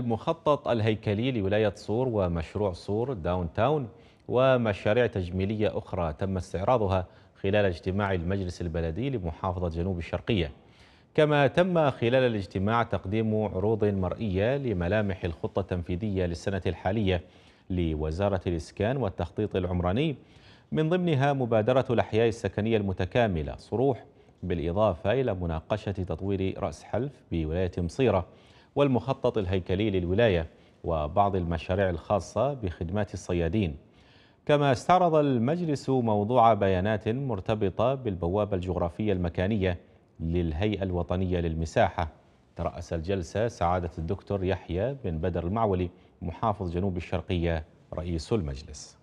المخطط الهيكلي لولاية صور ومشروع صور داون تاون ومشاريع تجميلية أخرى تم استعراضها خلال اجتماع المجلس البلدي لمحافظة جنوب الشرقية كما تم خلال الاجتماع تقديم عروض مرئية لملامح الخطة التنفيذية للسنة الحالية لوزارة الإسكان والتخطيط العمراني من ضمنها مبادرة الأحياء السكنية المتكاملة صروح بالإضافة إلى مناقشة تطوير رأس حلف بولاية مصيرة والمخطط الهيكلي للولاية وبعض المشاريع الخاصة بخدمات الصيادين كما استعرض المجلس موضوع بيانات مرتبطة بالبوابة الجغرافية المكانية للهيئة الوطنية للمساحة ترأس الجلسة سعادة الدكتور يحيى بن بدر المعولي محافظ جنوب الشرقية رئيس المجلس